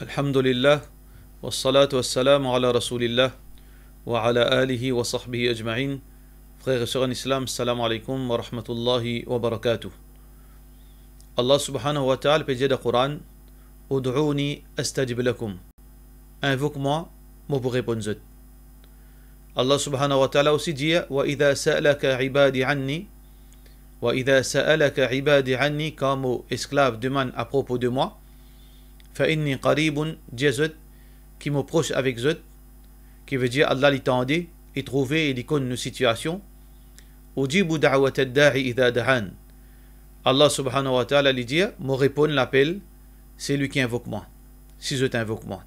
الحمد لله والصلاة والسلام على رسول الله وعلى آله وصحبه أجمعين خير شغل الإسلام السلام عليكم ورحمة الله وبركاته الله سبحانه وتعالى في جيد القرآن ادعوني أستجب لكم invoque-moi, vous répondez. الله سبحانه وتعالى وسجي وإذا سألك عبادي عني وإذا سألك عبادي عني كامو إسكلاف دمان à propos de qui m'approche avec zut, qui veut dire Allah l'étendait et trouvait et l'icône une situation. Ujibu da'wat da'i idha dahan Allah subhanahu wa ta'ala lui dit Me répond l'appel, c'est lui qui invoque moi, si je t'invoque moi.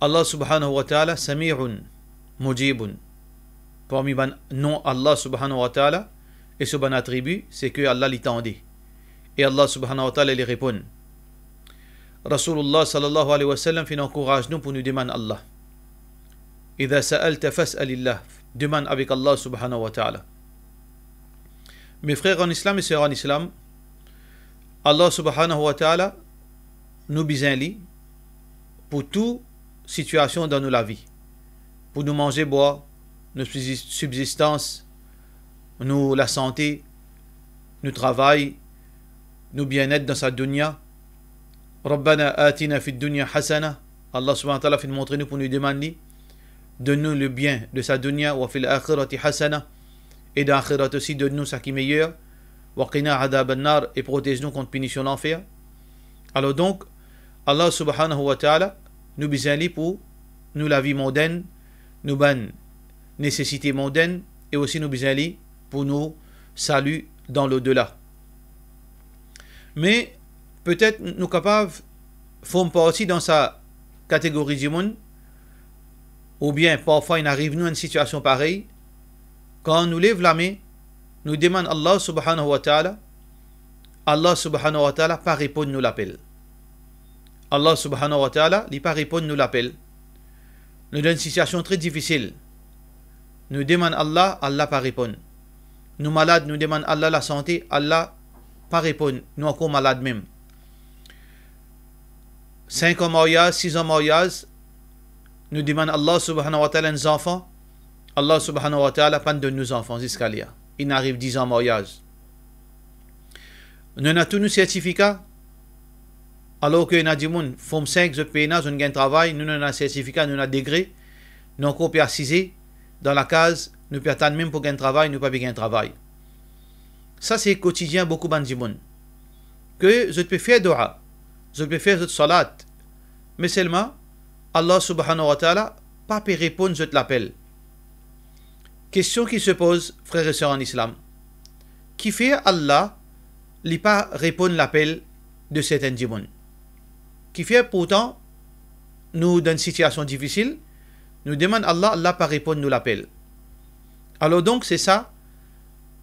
Allah subhanahu wa ta'ala, samirun Mujibun. Parmi les non Allah subhanahu wa ta'ala et ce bon attribut, c'est que Allah l'étendait. Et Allah subhanahu wa ta'ala lui répond. Rasulullah sallallahu alayhi wa sallam encourage nous pour nous demander Allah. إذا سألت فاسأل Allah. demande avec Allah subhanahu wa ta'ala mes frères en islam et sœurs en islam Allah subhanahu wa ta'ala nous bisain pour toute situation dans nous la vie pour nous manger boire nos subsistances nous la santé nous travail nous bien-être dans sa dunya Rabbana atina fid dunya hasana. Allah subhanahu wa ta'ala fait montrer nous pour nous demander Donne-nous le bien de sa dunya wa fil akhirati hasana. Et dans aussi, donne-nous ce qui est meilleur. Wa qina adab et protège-nous contre punition de l'enfer. Alors donc, Allah subhanahu wa ta'ala nous bisali pour nous la vie mondaine, nous ban nécessité mondaine et aussi nous bisali pour nous salut dans l'au-delà. Mais peut-être nous capables pas aussi dans sa catégorie du monde, ou bien parfois il arrive nous une situation pareille, quand nous lève la main, nous demande Allah subhanahu wa ta'ala, Allah subhanahu wa ta'ala pas répondre nous l'appel. Allah subhanahu wa ta'ala, lui pas répondre nous l'appel. Nous donne une situation très difficile. Nous demande Allah, Allah pas répondre. Nous malades, nous demande Allah la santé, Allah pas répondre. Nous encore malades même. 5 ans mariage, 6 ans mariage, nous à Allah subhanahu wa ta'ala nos enfants. Allah subhanahu wa ta'ala prend de nos enfants jusqu'à l'IA. Il arrive 10 ans mariage. Nous avons tous nos certificats. Alors que gens qui font 5, je paye, nous avons de travail, nous avons un certificat, nous avons un degré. Nous avons 6 dans la case, nous pouvons attendre même pour gagner travail, nous ne pouvons pas de travail. Ça, c'est quotidien, beaucoup de gens. Que je peux faire dua je faire cette salat. Mais seulement, Allah subhanahu wa ta'ala, pas pour répondre, je appel. Question qui se pose, frères et sœurs en islam. Qui fait Allah, n'y pas répondre l'appel de certains démons Qui fait pourtant, nous, dans une situation difficile, nous demande Allah, Allah pas répondre, nous l'appel? Alors donc, c'est ça,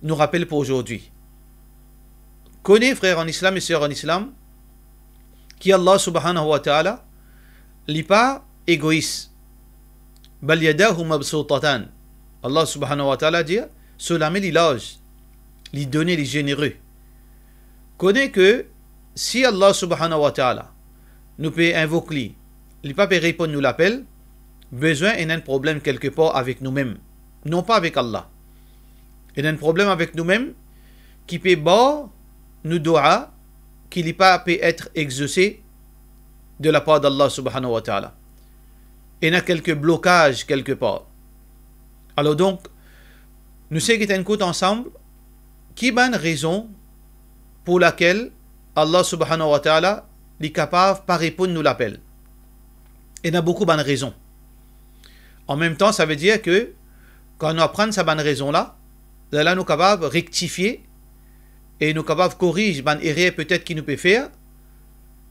nous rappelle pour aujourd'hui. Connais, frères en islam et sœurs en islam, qui Allah subhanahu wa ta'ala n'est pas égoïste. Allah subhanahu wa ta'ala dit cela lui donner les généreux. Connais que si Allah subhanahu wa ta'ala nous peut invoquer, il peut répondre nous l'appel, besoin et un problème quelque part avec nous-mêmes, non pas avec Allah. Il y a un problème avec nous-mêmes qui peut bas nous doit qu'il n'est pas pu être exaucé de la part d'Allah subhanahu wa ta'ala. Et a quelques blocages quelque part. Alors donc, nous sommes ensemble, qui bonne raison pour laquelle Allah subhanahu wa ta'ala est capable par répondre nous l'appelle. Et a beaucoup ban raison. En même temps, ça veut dire que quand on apprend sa bonne raison là, là nous sommes de rectifier et nous capables corrige ban erreur peut-être qu'il nous peut faire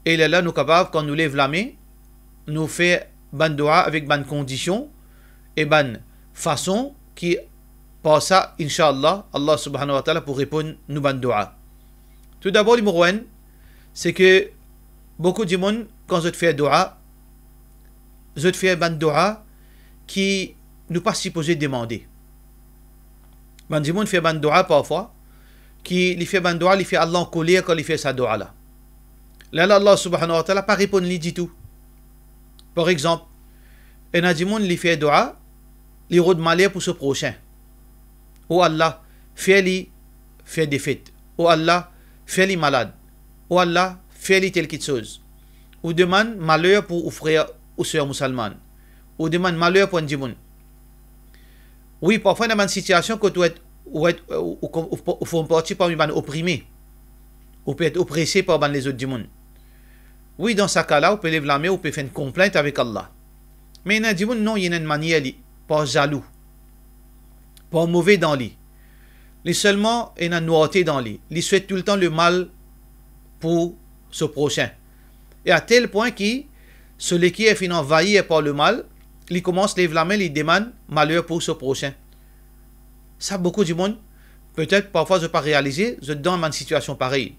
et là nous nous capables quand nous lève la main nous fait ban doa avec ban condition et ban façon qui passe ça inshallah Allah subhanahu wa ta'ala pour répondre nous ban doa tout d'abord le c'est que beaucoup de monde quand je te fais doa je te fais ban doa qui nous pas supposé demander ban du monde fait ban doa parfois qui lui fait un ben doigt, lui fait Allah en collier quand il fait sa doua là. Là, Allah subhanahu wa ta'ala pas répondu, du tout. Par exemple, un adimoun lui fait doua, lui rôde malheur pour ce prochain. Oh Allah, fais-lui faire des fêtes. Oh Allah, fais-lui malade. Oh Allah, fais-lui telle chose. Ou demande malheur pour frère ou soeur musulman. Ou demande malheur pour un dimoun. Oui, parfois, a une situation que tu es ou font partie parmi les opprimés, ou peut être oppressé par les autres du monde. Oui, dans ce cas-là, on peut les main, on peut faire une complainte avec Allah. Mais il y a des gens, non, il n'est pas jaloux, pas mauvais dans lui. Les seulement, il y a une noirté dans lui. Il souhaite tout le temps le mal pour ce prochain. Et à tel point que celui qui est envahi par le mal, il commence à les main, il demande malheur pour ce prochain. Ça, beaucoup du monde, peut-être parfois, je ne pas réaliser, je dans une situation pareille.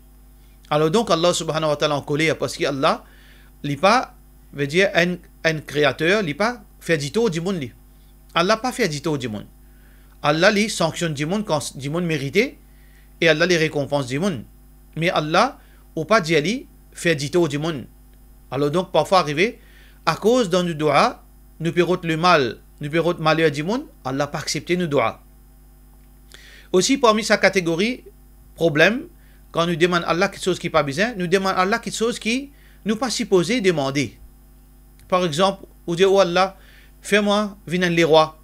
Alors donc, Allah subhanahu wa ta'ala en colère, parce qu'Allah, il pas, veut dire, un, créateur, il pas fait du au du monde. Li. Allah pas fait dit tout du monde. Allah li, sanctionne du monde quand du monde mérité, et Allah les récompense du monde. Mais Allah, ou pas dit fait dit au du monde. Alors donc, parfois arrivé, à cause de nos doigts, nous pérotons le mal, nous pérotons le malheur du monde, Allah pas accepté nos doigts. Aussi, parmi sa catégorie, problème, quand nous demandons à Allah quelque chose qui n'est pas besoin, nous demandons à Allah quelque chose qui nous pas supposé demander. Par exemple, vous dites, oh Allah, fais-moi venir les rois.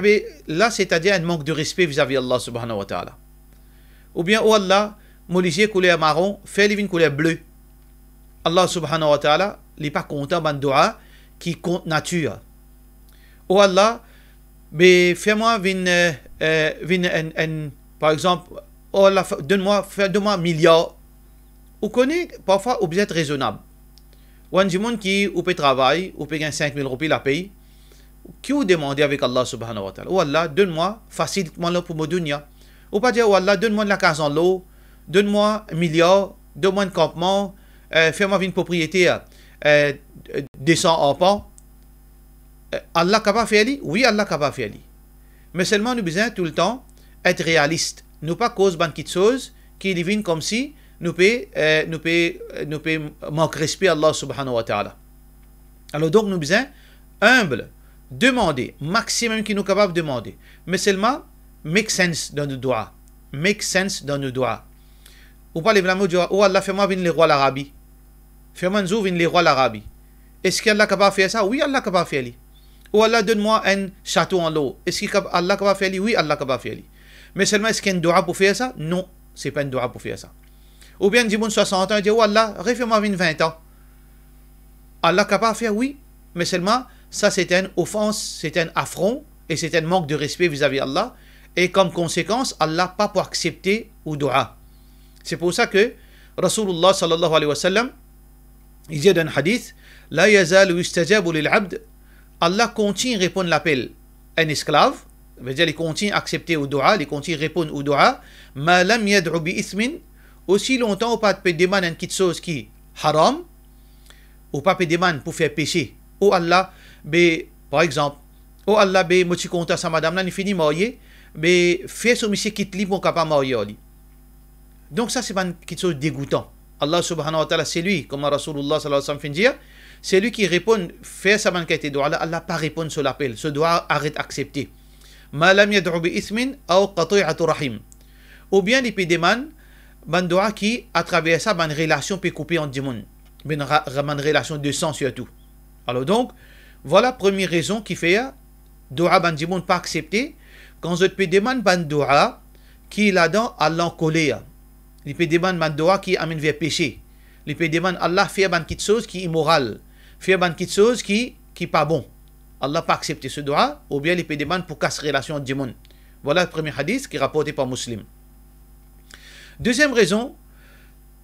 Eh là, c'est-à-dire un manque de respect vis-à-vis d'Allah subhanahu wa ta'ala. Ou bien, oh Allah, couleur marron, fais-le venir couleur bleue. Allah subhanahu wa ta'ala n'est pas content la doua qui compte nature. Oh Allah, fais-moi venir euh, en, par exemple, oh, donne-moi, donne moi un milliard. Vous connaissez, parfois, vous êtes raisonnable. Ou un monde qui ou peut travailler, ou peut gagner 5 000 roupies la paye, qui vous demandez avec Allah subhanahu wa ta'ala, ou oh Allah, donne-moi, facilement pour mon dunya. Ou pas dire, ou oh Allah, donne-moi de la case en l'eau, donne-moi un milliard, donne-moi un campement, euh, fais-moi une propriété, euh, euh en pan. Euh, Allah capable de faire Oui, Allah capable de faire mais seulement nous besoin tout le temps être réaliste. Nous pas cause ban chose qui divine comme si nous peut euh, nous peut euh, nous manquer respect à Allah subhanahu wa ta'ala. Alors donc nous besoin humble, demander maximum qui nous capable de demander, mais seulement make sense dans nos doigts. Make sense dans nos doigts. Ou pas les vraiment dire oh Allah fais-moi venir les rois l'Arabie. Fais-moi venir les rois l'Arabie. Est-ce qu'Allah capable de faire ça Oui, Allah capable de faire ou oh, Allah, donne-moi un château en l'eau. Est-ce qu'Allah va faire Oui, Allah va faire Mais seulement, est-ce qu'il y a une dua pour faire ça Non, ce n'est pas une dua pour faire ça. Ou bien, dit mon 60 ans, dit, oh Allah, réfère-moi 20 ans. Allah va faire, oui, mais seulement, ça c'est une offense, c'est un affront, et c'est un manque de respect vis-à-vis Allah. Et comme conséquence, Allah pas pour accepter ou dua. C'est pour ça que Rasulullah sallallahu alayhi wa sallam, il dit dans un hadith, yazal yustajabu lil abd Allah continue à répondre l'appel. Un esclave, c'est-à-dire il continue à accepter au doua, il continue à répondre au doua, Ma lam yad'u bi ismin, aussi longtemps ou pas demander quelque chose qui haram, ou pas demander pour faire péché. Ou Allah, be, par exemple, Oh Allah, be, moti compte sa madame, là, il finit marié, mais fait ce monsieur qui te lit pour pas Donc ça, c'est pas quelque chose de dégoûtant. Allah subhanahu wa ta'ala, c'est lui, comme Rasulullah sallallahu alayhi wa sallam celui qui répond, fait sa banquette et Allah répond pas répond sur l'appel. Ce doit arrête ismin Ou bien l'épidémane, ban doigt qui, à travers ça, ban relation peut couper en dimon. Ben relation de sang surtout. Alors donc, voilà première raison qui fait euh, doua ban dimon pas accepté. Quand je te demande ban doua, qui là-dedans, Allah collé. Il peut demander qui amène vers péché. Il peut demander Allah fait euh, ban quelque chose qui est immoral faire une quelque chose qui qui pas bon. Allah pas accepté ce doigt ou bien il peut demander pour casser relation du monde. Voilà le premier hadith qui est rapporté par musulman. Deuxième raison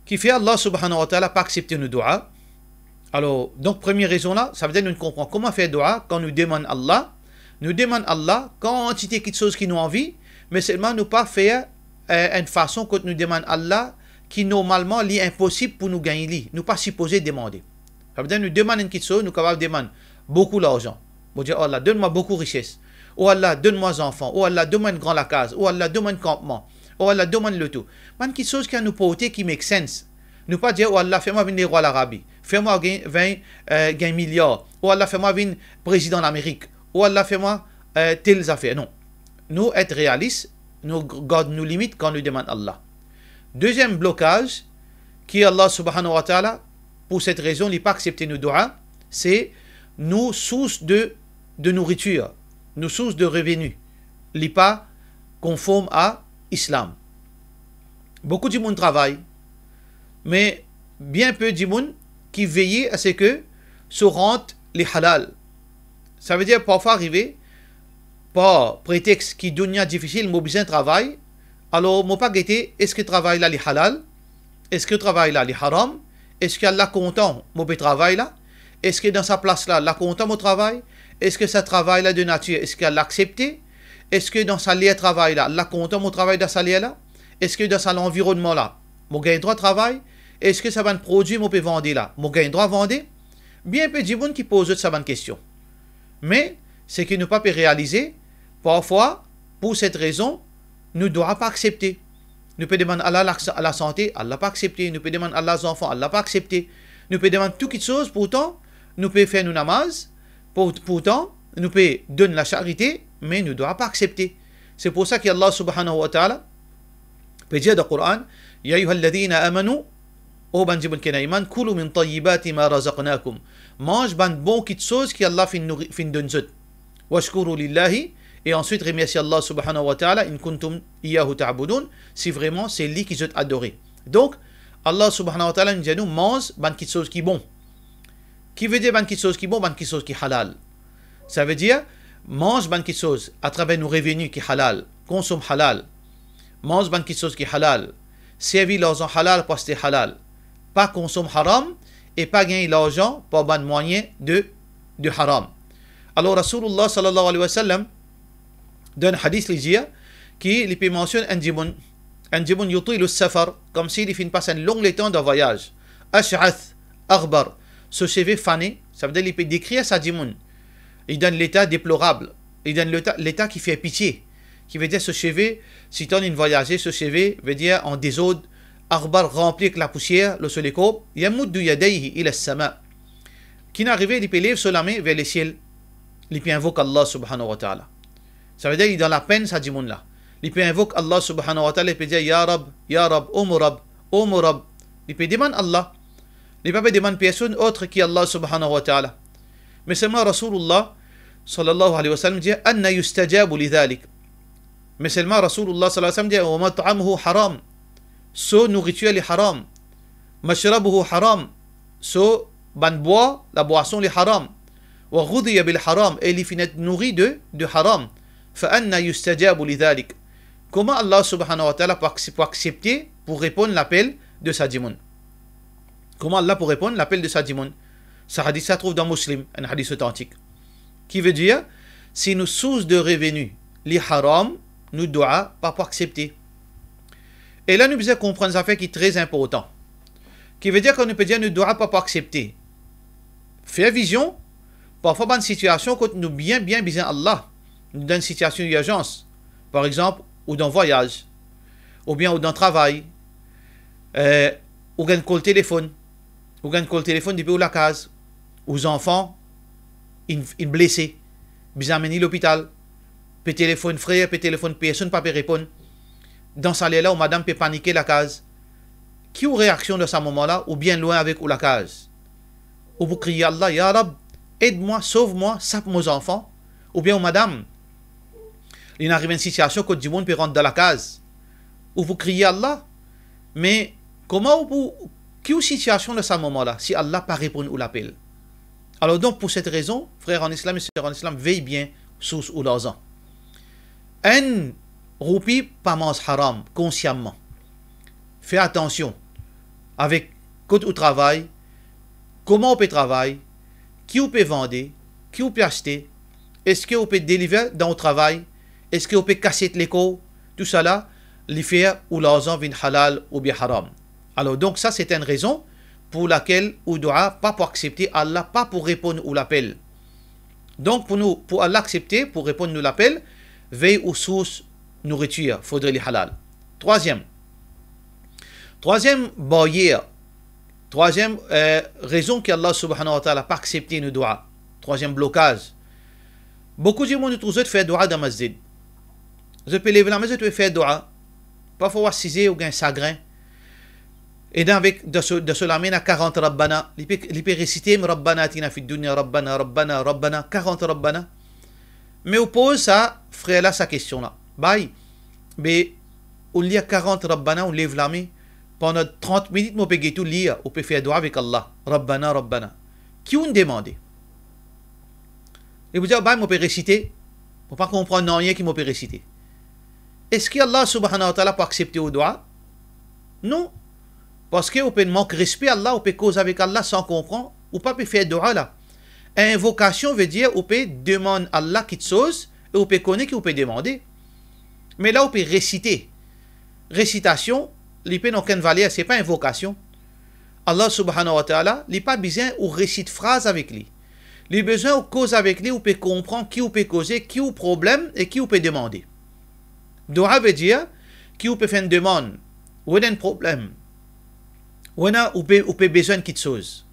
qui fait Allah subhanahu wa ta'ala pas accepter nos doigts. Alors, donc première raison là, ça veut dire que nous comprenons comment faire doigt quand nous demande Allah, nous demande Allah quantité quelque chose qui nous envie, mais seulement nous pas faire euh, une façon que nous demandons Allah qui normalement est impossible pour nous gagner. Nous pas supposer demander. Ça veut dire nous demandons une chose, nous capable beaucoup d'argent. On dit oh Allah, donne-moi beaucoup de richesse. Oh Allah, donne-moi des enfants. Oh Allah, donne-moi une grande case. Oh Allah, donne-moi un campement. Oh Allah, donne-moi le tout. Man, une chose qui a nous porter, qui make sense. Nous pas dire, oh Allah, fais-moi venir roi l'Arabie. Fais-moi gagner euh, milliard. Oh Allah, fais-moi venir président d'Amérique. Oh Allah, fais-moi euh, telles affaires. Non. Nous, être réalistes, nous gardons nos limites quand nous demandons Allah. Deuxième blocage, qui Allah subhanahu wa ta'ala, pour cette raison, n'est pas accepté nos doigts, c'est nos sources de, nourriture, nos sources de revenus. N'est pas conforme à l'islam. Beaucoup de monde travaille, mais bien peu de monde qui veillent à ce que se rentrent les halal. Ça veut dire parfois arriver par prétexte qui devient difficile, mon besoin travail. Alors, mon pas est-ce que travaille là les halal Est-ce que travaille là les haram est-ce est content mon travail là Est-ce que dans sa place là, elle est content mon travail Est-ce que ce travail là de nature, est-ce qu'elle accepté Est-ce que dans sa de travail là, elle est content de travail dans sa lieu là Est-ce que dans son environnement là, mon gain droit de travail Est-ce que ça va me produire mon peux vendre là Mon gain droit vendre Bien peu de gens qui posent sa bonne question. Mais ce qui ne pas réaliser, parfois, pour cette raison, ne doit pas accepter. Nous pouvons demander à Allah la santé, Allah pas accepté. Nous pouvons demander à Allah les enfants, Allah pas accepté. Nous pouvons demander toutes choses, pourtant, nous pouvons faire nos namaz, pour, pourtant, nous pouvons donner la charité, mais nous ne devons pas accepter. C'est pour ça qu'Allah subhanahu wa ta'ala peut dire dans le Coran, Ya ayyuhalladhina amanu, oh ban jibun kenaiman, kulu min tayyibati ma razaqnakum. Mange ban bon kit choses Allah fin donne Wa shkuru lillahi, et ensuite remercier Allah subhanahu wa ta'ala, in kuntum iyahu ta'budun, si vraiment c'est lui qui vous adoré. Donc, Allah subhanahu wa ta'ala nous dit nous mange ban qui chose qui bon. Qui veut dire ban quelque chose qui bon, ban quelque chose qui halal. Ça veut dire mange ban quelque chose à travers nos revenus qui halal, consomme halal, mange ban qui chose qui halal, servir l'argent halal parce halal, pas consomme haram et pas gagner l'argent par ban moyen de, de haram. Alors Rasulullah sallallahu alayhi wa sallam, d'un hadith religieux qui lui mentionne Anjibun. Anjibun yutil safar, comme s'il fait une passe longue le temps de voyage. Ash'ath, Arbar, ce chevet fané, ça veut dire qu'il peut décrire sa djimoun. Il donne l'état déplorable, il donne l'état qui fait pitié, qui veut dire ce chevet, si tu une voyager, ce chevet veut dire en désordre, Arbar rempli avec la poussière, le soleil yamud Yamuddu yadayhi ila sama. Qui n'arrivait, il peut lève sur la main vers le ciel, il peut invoquer Allah subhanahu wa ta'ala. Ça veut dire qu'il est dans la peine, ça dit là. Il peut invoquer Allah subhanahu wa ta'ala, il peut dire Ya Rab, Ya Rab, Om Rab, Om Rab. Il peut demander Allah. Il ne peut pas demander personne autre qui Allah subhanahu wa ta'ala. Mais seulement Rasulullah sallallahu alayhi wa sallam dit Anna yustajabu li thalik. Mais seulement Rasulullah sallallahu alayhi wa sallam dit Wa mat'amhu haram. So nourriture li haram. Mashrabuhu haram. So ban bois, la boisson li haram. Wa ghudiya bil haram. Et il finit nourri de, de haram. Comment Allah subhanahu wa ta'ala peut accepter pour répondre l'appel de sa Comment Allah pour répondre l'appel de sa ça Ce hadith se trouve dans Muslim, un hadith authentique. Qui veut dire, si nous source de revenus, les haram, nous doit pas pour accepter. Et là, nous devons comprendre un fait qui est très important, Qui veut dire qu'on ne peut dire nous doit pas pour accepter. Faire vision, parfois dans une situation quand nous bien, bien, bien Allah. Dans une situation d'urgence, par exemple, ou d'un voyage, ou bien ou d'un travail, euh, ou le téléphone, ou le téléphone depuis la case, aux enfants, Une sont blessés, ils à l'hôpital, peut téléphone frère, téléphone personne, pas peut répondre. Dans ce là où madame peut paniquer la case, qui ou réaction de ce moment-là, ou bien loin avec ou la case, ou vous criez Allah, Ya aide-moi, sauve-moi, sape mes enfants, ou bien madame, il arrive une situation que du monde peut rentrer dans la case. Où vous criez Allah. Mais comment vous... Quelle situation de ce moment-là si Allah pas à ou l'appelle. Alors donc, pour cette raison, frères en islam et sœurs en islam, veille bien sous ou l'argent. Un roupi pas mange haram, consciemment. Faites attention avec quand vous travail, comment on peut travailler, qui vous peut vendre, qui vous peut acheter, est-ce que vous peut délivrer dans le travail, est-ce qu'on peut casser l'écho Tout cela, là, les faire ou l'argent vin halal ou bien haram. Alors donc ça c'est une raison pour laquelle ou doit pas pour accepter Allah, pas pour répondre ou l'appel. Donc pour nous, pour Allah accepter, pour répondre nous l'appel, veille aux sources nourriture, faudrait les halal. Troisième, troisième barrière, troisième euh, raison qu'Allah subhanahu wa ta'ala pas accepté nos doigts. Troisième blocage. Beaucoup de monde nous trouve fait doigt dans masjid. Je peux lever la main, je peux faire dua. Parfois, vous sixième ou bien sagrin. Et dans avec de cela, ce, lamin, 40 Rabbana. Il peut réciter Rabbana tina fi dunya, Rabbana, Rabbana, Rabbana, 40 Rabbana. Mais on pose ça, frère là, sa question là. Bye. Mais on lit 40 Rabbana, on lève la Pendant 30 minutes, on peut tout lire, on peut faire dua avec Allah. Rabbana, Rabbana. Qui vous demande Et vous dites, je on réciter. On ne pas comprendre rien qui peut réciter. Est-ce qu'Allah subhanahu wa ta'ala peut accepter au doigt Non. Parce qu'on peut manquer respect à Allah, on peut causer avec Allah sans comprendre, ou pas peut faire doigt là. Invocation veut dire on peut demander à Allah quelque chose et on peut connaître qui on peut demander. Mais là, on peut réciter. Récitation, l'ipé n'a aucune valeur, c'est pas invocation. Allah subhanahu wa ta'ala, il pas besoin ou récite phrase avec lui. Il a besoin ou cause avec lui, ou peut comprendre qui ou peut causer, qui ou problème et qui ou peut demander. Dua veut dire qu'il peut faire une demande, ou un problème, ou a e ou besoin de quelque chose,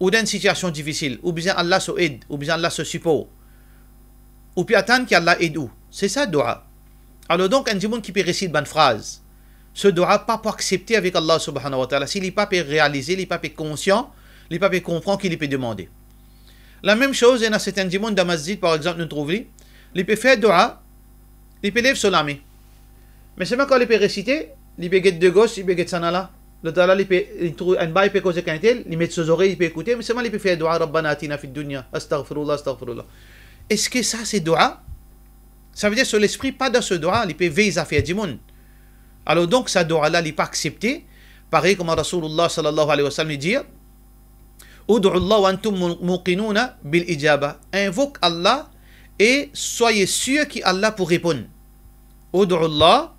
ou une situation difficile, ou besoin Allah se aide, ou besoin Allah se support, ou peut attendre qu'Allah aide ou. C'est ça dua. Alors donc, un monde qui peut réciter une phrase, ce dua pas pour accepter avec Allah subhanahu wa ta'ala, s'il n'est pas peut réaliser, il n'est pas peut conscient, il n'est pas peut comprendre qu'il peut demander. La même chose, il e y a certains monde dans masjid, par exemple, nous trouvons, il peut faire dua, L'ipelev solami. Mais c'est quand il peut réciter, il peut de gauche, il peut sanala. Le tala, il pe, trouver un bail, pe peut causer met ses oreilles, il peut écouter, mais seulement il peut faire dua, Rabbana atina fid dunya, astaghfirullah, astaghfirullah. Est-ce que ça, c'est dua Ça veut dire que l'esprit, pas dans ce dua, li pe veiller à faire du monde. Alors donc, ça dua-là, il pas accepté. Pareil comme Rasulullah sallallahu alayhi wa sallam dit Ud'u Allah wa antum muqinuna bil ijaba. Invoque Allah et soyez sûr qu'Allah pour répondre. Allah,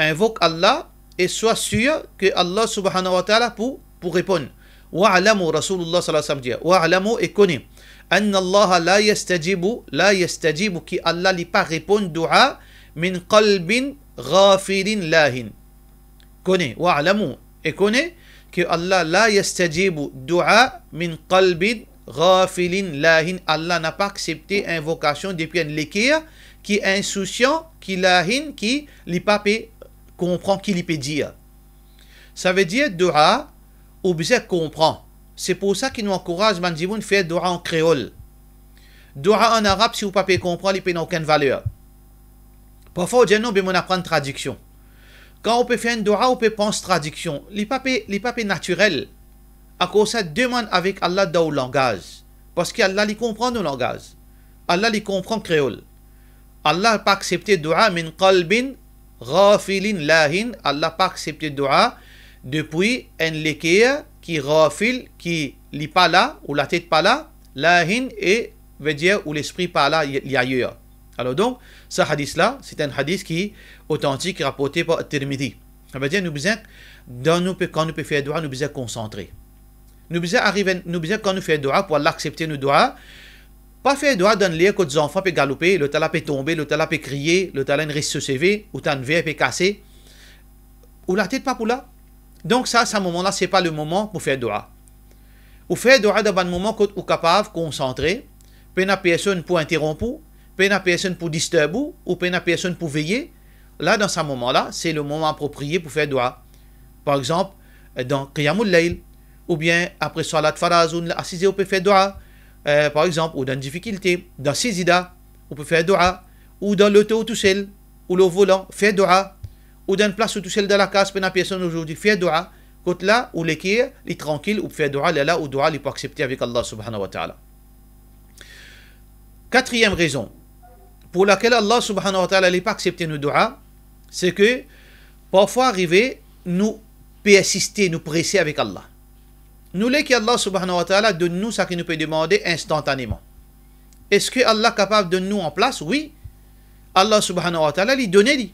invoque Allah et sois sûr que Allah subhanahu wa ta'ala pour, pour répondre. Wa'alamu, Rasulullah sallallahu alayhi wa sallam et connaît. Anna Allah la yastajibu, la yastajibu, qui Allah n'y pas répondu dua, min qalbin rafilin lahin. Connaît, wa'alamu, et connaît que Allah la yastajibu dua min qalbin ghafilin lahin. Allah n'a pas accepté invocation depuis un l'équerre qui est insouciant, qui lahin, qui ne pape comprend, qui qu'il peut dire. Ça veut dire dua, objet comprend. C'est pour ça qu'il nous encourage, de faire dua en créole. Dua en arabe, si vous ne comprend, il n'a aucune valeur. Parfois, on nous on apprend traduction. Quand on peut faire une dua, on peut penser traduction. Les papés, les papés À cause ça, demande avec Allah dans langage. Parce qu'Allah, comprend le langage. Allah, comprend comprend créole. Allah n'a pas accepté dua min qalbin ghafilin lahin. Allah n'a pas accepté dua depuis un lekia qui ghafil, qui lit pas là, ou la tête pas là, lahin et veut dire ou l'esprit pas là, il y ailleurs. Alors donc, ce hadith-là, c'est un hadith qui est authentique, rapporté par Tirmidhi. Ça veut dire, nous besoin, dans nous, quand nous pouvons faire dua, nous besoin concentrer. Nous besoin arriver, nous besoin quand nous faisons dua, pour l'accepter nos d'oua pas fait doit donner que des enfants peuvent galoper, le talap peut tomber, le talap peut crier, le de se ressuscité, ou t'as une peut cassé. Ou la tête pas pour là. Donc ça, ce moment-là, c'est pas le moment pour faire doigt. Ou faire doigt dans le moment où est capable de concentrer, puis n'a personne pour interrompre, puis n'a personne pour disturber, ou peine n'a personne pour veiller. Là, dans ce moment-là, c'est le moment approprié pour faire doigt. Par exemple, dans Qiyamul Layl, ou bien après Salat Faraz, ou assisé, on peut faire doigt. Euh, par exemple, ou dans une difficulté, dans idées, on peut faire dua, ou dans l'auto tout seul, ou le volant, faire dua, ou dans une place tout seul dans la casse, pendant personne aujourd'hui, faire dua. Quand là, ou il est tranquille, ou faire dua, là, ou dua, il peut accepter avec Allah subhanahu wa ta'ala. Quatrième raison pour laquelle Allah subhanahu wa ta'ala n'a pas accepté nos dua, c'est que parfois arriver, nous persister, nous presser avec Allah. Nous voulons Allah subhanahu wa ta'ala donne nous ce qu'il nous peut demander instantanément. Est-ce que Allah est capable de nous en place Oui. Allah subhanahu wa ta'ala lui donne lui.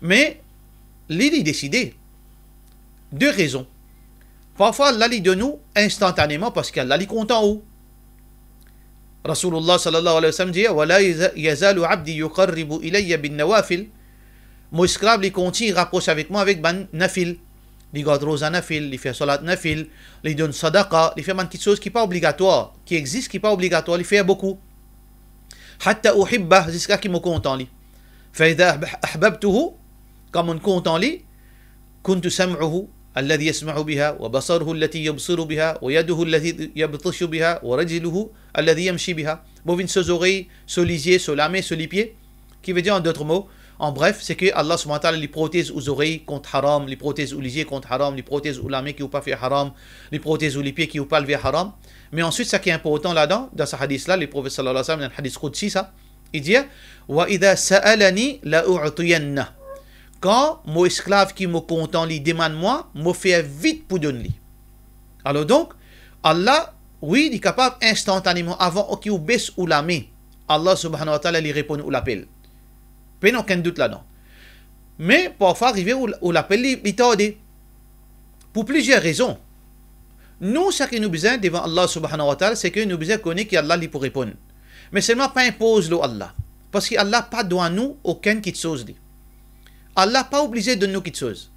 Mais lui lui décidé. Deux raisons. Parfois Allah lui donne nous instantanément parce qu'Allah lui compte en haut. Rasulullah sallallahu alayhi wa sallam dit Wala yazalu abdi yuqarribu ilayya bin nawafil. Mon esclave les continue, rapproche avec moi avec ban nafil. Li gardent rose à nafil, li fait salat nafil, li donne sadaqa, li fait man petites choses qui pas obligatoire, qui existe, qui pas obligatoire, li fait beaucoup. Hatta ou حتى أحبه jusqu'à qui me content لي. فإذا أحببته كما content لي كنت سمعه الذي يسمع بها وبصره التي يبصر بها ويده التي يبطش بها ورجله الذي يمشي بها. Bovin se oreilles, se lisier, se lamer, se lipier, qui veut dire en d'autres mots, En bref, c'est que Allah subhanahu wa ta'ala les protège aux oreilles contre haram, les prothèses aux yeux contre haram, les prothèses aux lames qui n'ont pas fait haram, les prothèses aux pieds qui n'ont pas levé haram. Mais ensuite, ce qui est important là-dedans, dans ce hadith-là, le prophète sallallahu alayhi wa sallam, dans le hadith Qudsi, ça, il dit sa'alani la Quand mon esclave qui me content, lui demande moi, me fait vite pour donner. Alors donc, Allah, oui, il est capable instantanément, avant qu'il baisse ou la main, Allah subhanahu wa ta'ala lui répond ou l'appelle a aucun doute là-dedans. Mais parfois arriver où, l'appel est Pour plusieurs raisons. Nous, ce que nous besoin devant Allah subhanahu wa ta'ala, c'est que nous besoin connaître qu'Allah lui pour répondre. Mais seulement pas impose le Allah. Parce qu'Allah pas doit nous aucun qui chose. Allah pas obligé de nous qui chose.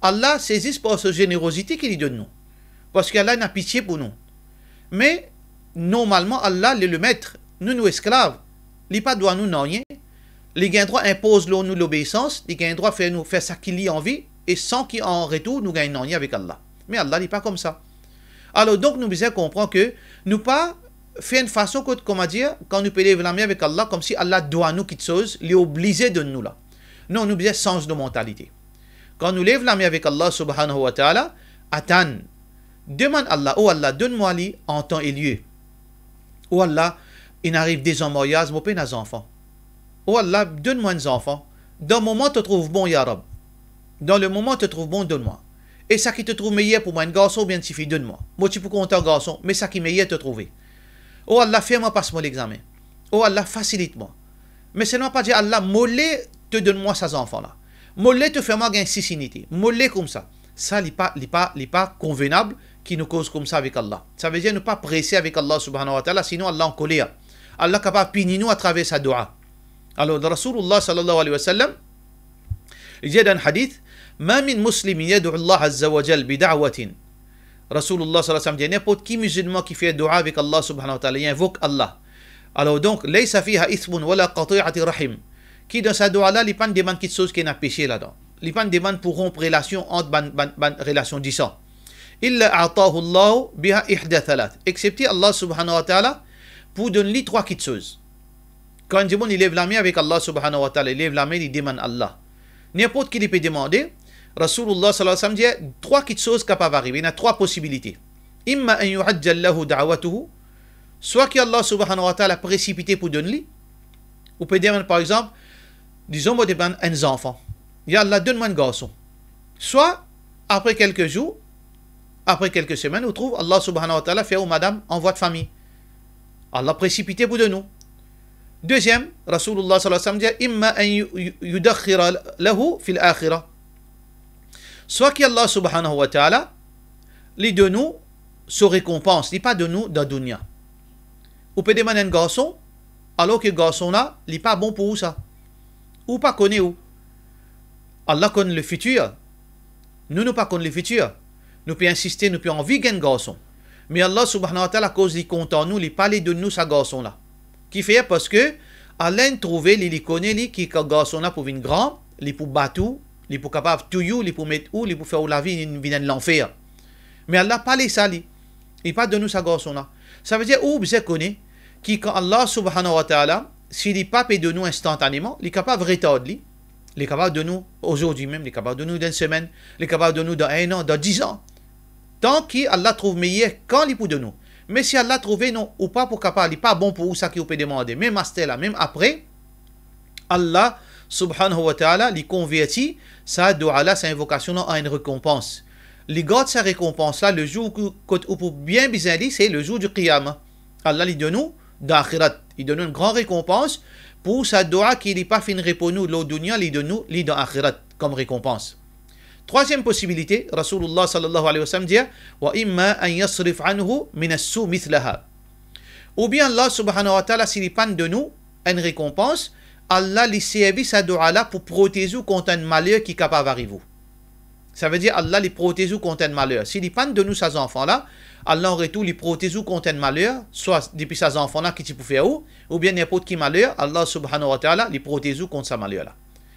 Allah saisit par sa générosité qu'il donne Parce qu'Allah a pitié pour nous. Mais normalement, Allah est le maître. Nous, nous esclaves. Il pas doit nous rien. Les gains droits imposent nous l'obéissance, les gains droits font nous faire ce qu'il y a envie, et sans en retour nous gagnons rien avec Allah. Mais Allah n'est pas comme ça. Alors donc nous devons comprendre que nous pas faire une façon que, comment dire, quand nous payons la avec Allah, comme si Allah doit nous quelque chose, il est de nous là. Non, nous devons sens de mentalité. Quand nous lève la main avec Allah subhanahu wa ta'ala, Atan, demande Allah, ou oh Allah, donne-moi en temps et lieu. Ou oh Allah, il arrive des embrouillages, mon père, enfants. Oh Allah, donne-moi des enfants. Dans le moment, te trouve bon, Ya Dans le moment, te trouves bon, donne-moi. Et ça qui te trouve meilleur pour moi, un garçon ou bien une fille, donne-moi. Moi, tu peux compter un garçon, mais ça qui meilleur te trouver. Oh Allah, fais-moi passe-moi l'examen. Oh Allah, facilite-moi. Mais ce n'est pas dire Allah, mollet, te donne-moi ces enfants-là. Mollez, te fais-moi gagner six Mollez comme ça. Ça, n'est pas, pas, pas convenable qui nous cause comme ça avec Allah. Ça veut dire ne pas presser avec Allah subhanahu wa sinon Allah en colère. Allah capable de nous à travers sa doa. قالوا رسول الله صلى الله عليه وسلم جدا حديث ما من مسلم يدعو الله عز وجل بدعوة رسول الله صلى الله عليه وسلم يعني يقول كيف يدعى بك الله سبحانه وتعالى ينفوك الله قالوا دونك ليس فيها إثم ولا قطيعة رحم كي دون سادو على لبان دي من كي تسوز كي نبيشي لدن لبان دي من بغوم بغلاسيون أنت بان بان بان إلا أعطاه الله بها إحدى ثلاث اكسبتي الله سبحانه وتعالى بودن لي تروا كي تسوز Quand il lève la main avec Allah subhanahu wa ta'ala, il lève la main, il demande Allah. N'importe qui peut demander, Rasulullah sallallahu alayhi wa sallam dit trois petites choses peuvent arriver Il y a trois possibilités. Imma an soit Allah subhanahu wa ta'ala précipité pour donner Ou peut demander par exemple, disons, moi demande un enfant. a Allah, donne-moi un garçon. Soit, après quelques jours, après quelques semaines, on trouve Allah subhanahu wa ta'ala fait ou madame en voie de famille. Allah précipité pour de nous. Deuxième, Rasulullah sallallahu alayhi wa sallam dit Imma Soit Allah subhanahu wa ta'ala lui de nous se récompense, n'est pas de nous dans dunya. Ou peut demander un garçon, alors que le garçon là, il n'est pas bon pour ça. Ou pas connaît où. Allah connaît le futur. Nous ne pas connaît le futur. Nous pouvons insister, nous pouvons envie un garçon. Mais Allah subhanahu wa ta'ala cause il compte nous, nous, il parle de nous sa garçon là qui fait parce que a trouvé les connaît qui quand garçon là pour venir grand les pour battre les pour capable tuyou les pour mettre où les faire où la vie vient de l'enfer mais Allah pas les sali il pas de nous sa garçon là ça veut dire où vous connaît qui quand Allah subhanahu wa ta'ala s'il est pas de nous instantanément il est capable de il est capable de nous aujourd'hui même il est capable de nous d'une une semaine il est capable de nous dans un an dans dix ans tant qu'Allah trouve meilleur quand il pour de nous mais si Allah trouvé non ou pas pour capable, pas bon pour vous, ça qui vous peut demander. Même même après, Allah subhanahu wa ta'ala lui convertit sa doua là, sa invocation non, à une récompense. Il garde sa récompense là le jour que pour bien bien c'est le jour du qiyamah. Allah lui donne nous il donne une grande récompense pour sa doua qui n'est pas fini pour nous l'au dunya, il donne nous comme récompense. Troisième possibilité, Rasulullah sallallahu alayhi wa sallam dit Wa imma an yasrif anhu mithlaha. Ou bien Allah subhanahu wa ta'ala, s'il panne de nous une récompense, Allah li servit, sa pour protéger vous contre un malheur qui est capable d'arriver. Ça veut dire Allah les protège contre un malheur. S'il panne de nous ces enfants-là, Allah en retour les protège contre un malheur, soit depuis ses enfants-là qui peuvent faire où, ou bien n'importe qui malheur, Allah subhanahu wa ta'ala les protège contre sa malheur-là.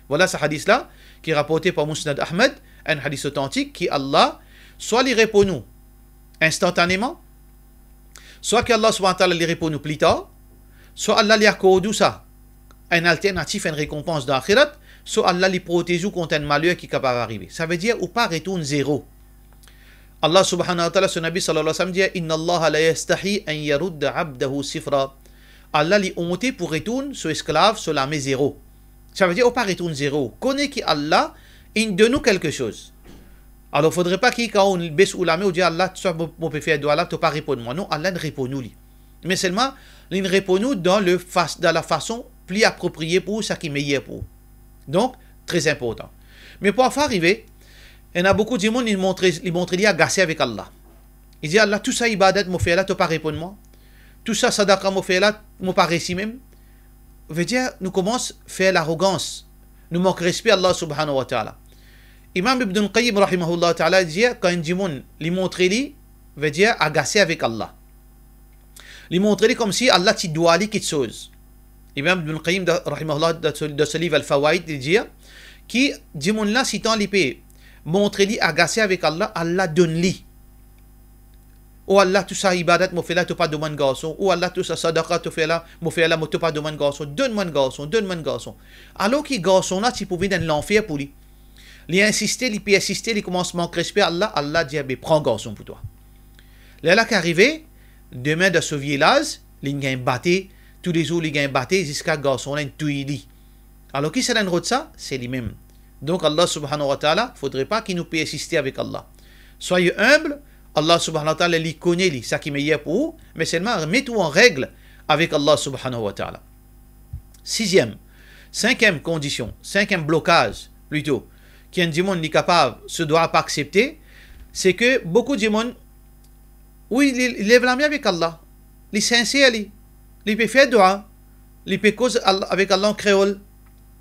Voilà ce hadith-là qui est rapporté par Musnad Ahmed un hadith authentique qui Allah soit lui répond nous instantanément, soit qu'Allah soit lui répond nous plus tard, soit Allah lui accorde ça, un alternatif, une récompense d'akhirat, soit Allah lui protège contre un malheur qui est capable d'arriver. Ça veut dire ou pas retourne zéro. Allah subhanahu wa ta'ala, ce Nabi sallallahu alayhi wa sallam dit Inna Allah la yastahi an abdahu sifra. Allah lui honte pour retourner ce esclave sur la zéro. Ça veut dire ou pas retourne zéro. Connais qui Allah de nous quelque chose. Alors, il ne faudrait pas qu'il quand on baisse ou la main, on dit Allah, tu mon peux de Allah, tu pas répondre moi. Non, Allah ne répond nous. Mais seulement, il répond nous dans, le, dans la façon plus appropriée pour ce qui est meilleur pour. Donc, très important. Mais pour faire arriver, il y a beaucoup de gens qui montrent ils montrent il agacé avec Allah. Il dit Allah, tout ça ibadat ne peut là, tu pas répondre moi. Tout ça sadaqa m'a fait là, m'a pas moi. » même. Veut dire nous commençons à faire l'arrogance, nous manquons respect à Allah subhanahu wa ta'ala. Imam Ibn Qayyim rahimahullah ta'ala dit quand Jimoun lui montrer lui veut dire agacé avec Allah. Lui montrer comme si Allah t'y doit lui quelque chose. Imam Ibn Qayyim rahimahullah de ce livre Al-Fawaid il dit qui Jimoun là citant l'épée montrer lui agacé avec Allah Allah donne lui. Ou oh Allah tout ça ibadat mo fait là tu pas demande garçon ou oh Allah tout ça sadaqa tu fait là mo fait là mo tu pas demande garçon donne-moi un garçon donne-moi un garçon. Alors qui garçon là tu pouvais dans l'enfer pour lui li insisté, li pi insisté, li respect Allah, Allah dit, prends garçon pour toi. Là, là, arrivé, demain de ce Laz, li batté, tous les jours, li gagne batté, jusqu'à garçon, tout il Alors, qui s'en de ça? C'est lui-même. Donc, Allah subhanahu wa ta'ala, faudrait pas qu'il nous puisse assister avec Allah. Soyez humble, Allah subhanahu wa ta'ala, li connaît, li, ça qui est meilleur pour vous, mais seulement, remets-tout en règle avec Allah subhanahu wa ta'ala. Sixième, cinquième condition, cinquième blocage, plutôt, qu'un du qui est capable, se doit pas accepter, c'est que beaucoup de monde, oui, ils lèvent la main avec Allah. Ils sont sincères, ils peuvent faire doigt, ils peuvent causer avec Allah en créole.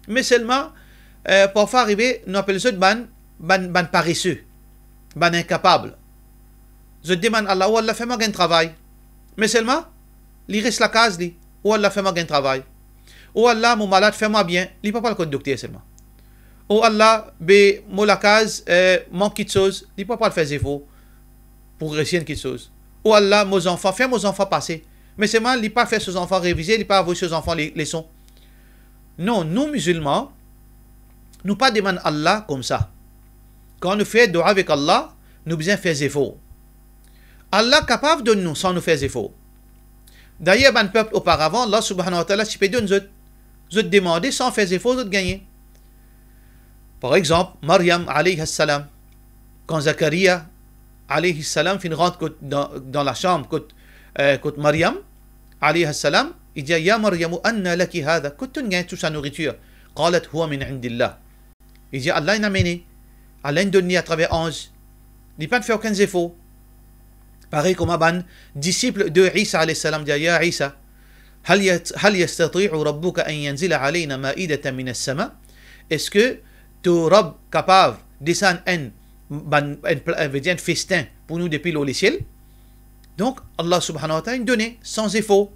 Mais seulement, euh, parfois arriver, nous appelons ban, ban, ban paresseux, ban incapable. Je demande à Allah, ou oh, Allah, fait moi un travail. Mais seulement, il reste la case, lui. ou oh, Allah, fais-moi un travail. Ou oh, Allah, mon malade, fais-moi bien. Il ne peuvent pas le conduire seulement. Oh Allah be molakaz eh, man kit chose li pas le faire zéro pour réussir quelque chose Oh Allah mes enfants fais mes enfants passer mais c'est ne peut pas faire ses enfants réviser peut pas avoir ses enfants les leçons non nous musulmans nous pas demander Allah comme ça quand nous faisons dua avec Allah nous besoin faire efforts Allah capable de nous sans nous faire efforts d'ailleurs ben peuple auparavant Allah subhanahu wa ta'ala si peut nous autres demander sans faire efforts nous gagner Par exemple, Mariam alayhi salam, quand Zacharia alayhi salam fin rentre dans, dans la chambre côté euh, Mariam alayhi salam, il dit Ya Mariam, anna laki hada, que tu gagnes toute sa nourriture qalat huwa min indillah. Il dit Allah inamene, Allah indonni à travers ange. Il n'y a pas de faire aucun effort. Pareil comme Aban, disciple de Isa alayhi salam, dit Ya Isa, هل يستطيع ربك أن ينزل علينا مائدة من السماء Est-ce que Rob capable descend un, un, festin pour nous depuis le ciel. Donc, Allah subhanahu wa ta'ala donné sans effort.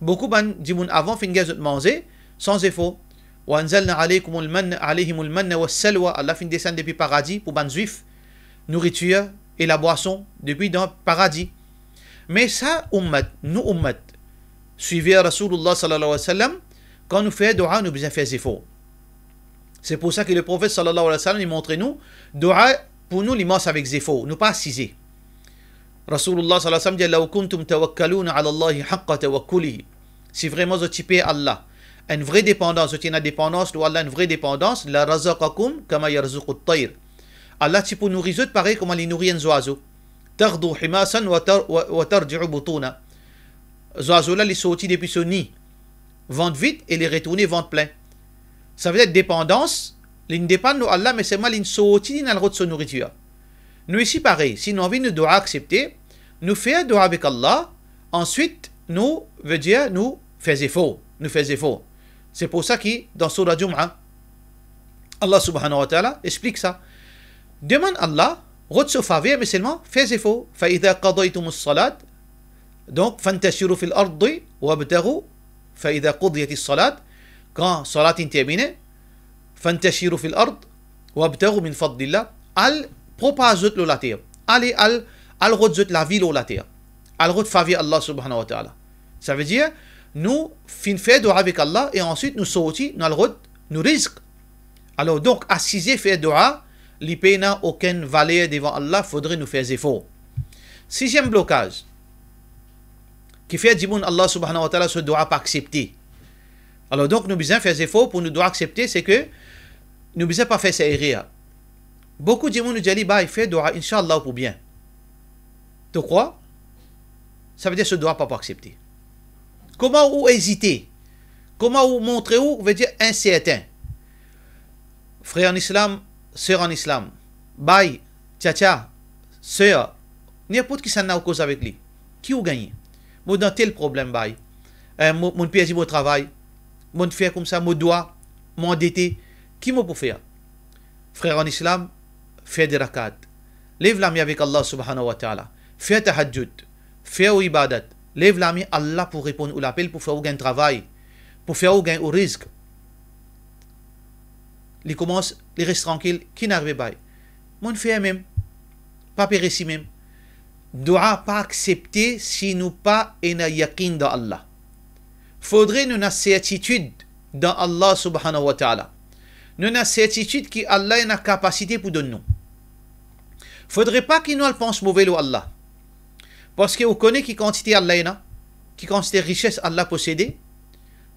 Beaucoup ban dimun avant fin gazot manger sans effort. Wa anzalna alaykum al-manna alayhim al salwa Allah fin descend depuis paradis pour ban juifs. nourriture et la boisson depuis dans paradis. Mais ça ummat, nous ummat suivez Rasulullah sallallahu alayhi wa sallam quand nous faisons dua nous besoin faire effort. C'est pour ça que le prophète sallallahu alayhi wa sallam, il montre nous, dua pour nous l'immense avec zéfo, nous pas assisés. Rasulullah sallallahu alayhi wa sallam dit, kuntum Si vraiment vous typez Allah, une vraie dépendance, vous une dépendance, de Allah une vraie dépendance, la razaqakum kama yarzuqut tayr. Allah tu peux nourrir eux pareil comme il nourrit les oiseaux. Tardou himasan wa tarji'u butuna. Les oiseaux là, ils sortent depuis ce nid, vendent vite et les retournent vendent plein. Ça veut dire dépendance. l'indépendance de Allah, mais c'est mal l'in dans de son nourriture. Nous ici pareil, si nous avons une doua nous faisons doua avec Allah, ensuite nous, veut dire, nous faisons faux, nous faisons faux. C'est pour ça que dans Surah Jum'a, Allah subhanahu wa ta'ala explique ça. Demande Allah, retso faveur, mais seulement faisons faux. فَإِذَا قَضَيْتُمُ salat Donc, فَانْتَشِرُوا فِي الْأَرْضِ وَابْتَغُوا فَإِذَا قُضِيَتِ salat quand Salat est terminée, Fantashiru fil ard, wabtaru min fadlillah, al propazut le terre, Allez, al, al rodzut la ville la terre, Al rod favi Allah subhanahu wa ta'ala. Ça veut dire, nous fin fait avec Allah et ensuite nous sortis, nous al nous risque. Alors donc, assiser faire dua, n'a aucun valeur devant Allah, faudrait nous faire effort. Sixième blocage, qui fait, dit Allah subhanahu wa ta'ala, ce doa pas accepté. Alors donc, nous devons faire des efforts pour nous doit accepter, c'est que nous ne devons pas faire ces erreurs. Beaucoup de gens nous disent, bah, il fait droit, Inch'Allah, pour bien. Tu crois Ça veut dire ce doit pas pas accepter. Comment ou hésiter Comment ou montrer ou veut dire incertain. Frère en islam, sœur en islam, bail, tcha sœur, n'importe qui s'en a cause avec lui. Qui ou gagne Moi dans tel problème bail. Euh, mon, mon piège mon travail mon faire comme ça, mon doigt, m'endetter. Qui m'a pour faire Frère en islam, fais des rakats. Lève l'ami avec Allah subhanahu wa ta'ala. Fais tahajjud. Fais ou ibadat. Lève l'ami Allah pour répondre à l'appel, pour faire gain travail, pour faire gain au risque. Il commence, il reste tranquille, qui n'arrive pas. Mon fiya même, pas périr si même. Doit pas accepter si nous pas en yakin Allah faudrait nous certitude dans Allah subhanahu wa ta'ala. Nous notre certitude Allah a la capacité pour donner nous. Faudrait pas qu'il nous pense mauvais à Allah. Parce que vous connaissez qui quantité Allah a, qui quantité richesse Allah possédait.